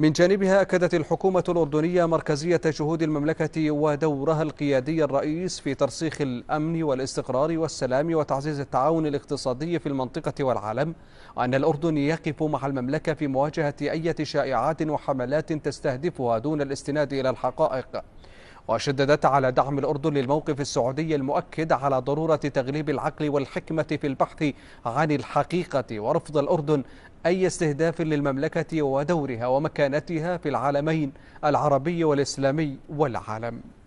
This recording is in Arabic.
من جانبها أكدت الحكومة الأردنية مركزية جهود المملكة ودورها القيادي الرئيس في ترسيخ الأمن والاستقرار والسلام وتعزيز التعاون الاقتصادي في المنطقة والعالم أن الأردن يقف مع المملكة في مواجهة أي شائعات وحملات تستهدفها دون الاستناد إلى الحقائق وشددت على دعم الأردن للموقف السعودي المؤكد على ضرورة تغليب العقل والحكمة في البحث عن الحقيقة ورفض الأردن أي استهداف للمملكة ودورها ومكانتها في العالمين العربي والإسلامي والعالم